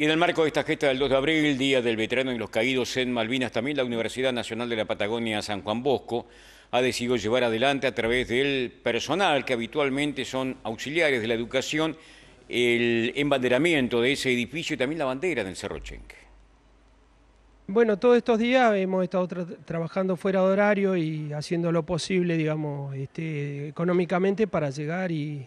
Y en el marco de esta gesta del 2 de abril, Día del Veterano y los Caídos en Malvinas, también la Universidad Nacional de la Patagonia San Juan Bosco ha decidido llevar adelante a través del personal, que habitualmente son auxiliares de la educación, el embanderamiento de ese edificio y también la bandera del Cerro Chenque. Bueno, todos estos días hemos estado trabajando fuera de horario y haciendo lo posible, digamos, este, económicamente para llegar y,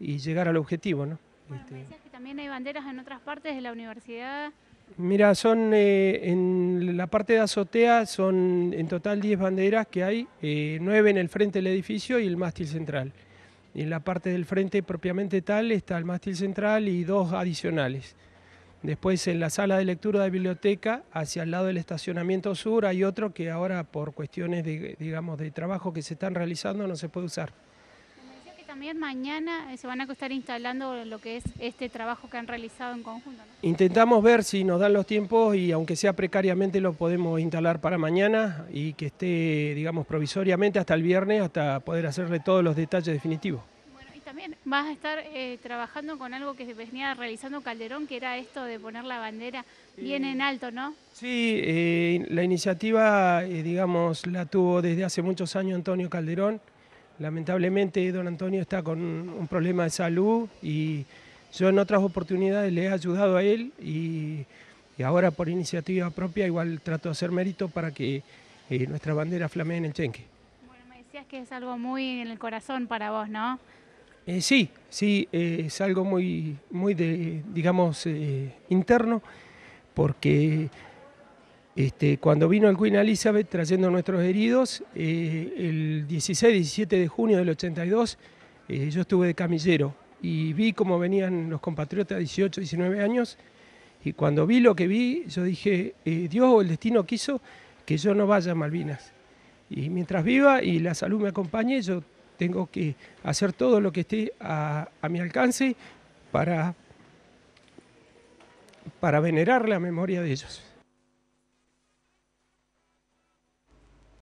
llegar al objetivo, ¿no? Este... ¿Tiene banderas en otras partes de la universidad. Mira, son eh, en la parte de azotea son en total 10 banderas que hay, eh, 9 en el frente del edificio y el mástil central. en la parte del frente propiamente tal está el mástil central y dos adicionales. Después en la sala de lectura de biblioteca, hacia el lado del estacionamiento sur, hay otro que ahora por cuestiones de, digamos, de trabajo que se están realizando no se puede usar también mañana eh, se van a estar instalando lo que es este trabajo que han realizado en conjunto. Intentamos ver si nos dan los tiempos y aunque sea precariamente lo podemos instalar para mañana y que esté, digamos, provisoriamente hasta el viernes, hasta poder hacerle todos los detalles definitivos Bueno, y también vas a estar eh, trabajando con algo que venía realizando Calderón, que era esto de poner la bandera bien en eh, alto, ¿no? Sí, la iniciativa, digamos, la tuvo desde hace muchos años Antonio Calderón. Lamentablemente don Antonio está con un problema de salud y yo en otras oportunidades le he ayudado a él y, ahora por iniciativa propia igual trato de hacer mérito para que eh, nuestra bandera flamee en el chenque. Bueno, me decías que es algo muy en el corazón para vos, ¿no? Eh, sí, sí, eh, es algo muy, muy de, digamos, interno porque este, cuando vino el Queen Elizabeth trayendo nuestros heridos, eh, el 16-17 de junio del 82, eh, yo estuve de camillero y vi cómo venían los compatriotas de 18, 19 años. Y cuando vi lo que vi, yo dije, eh, Dios o el destino quiso que yo no vaya a Malvinas. Y mientras viva y la salud me acompañe, yo tengo que hacer todo lo que esté a, a mi alcance para, para venerar la memoria de ellos.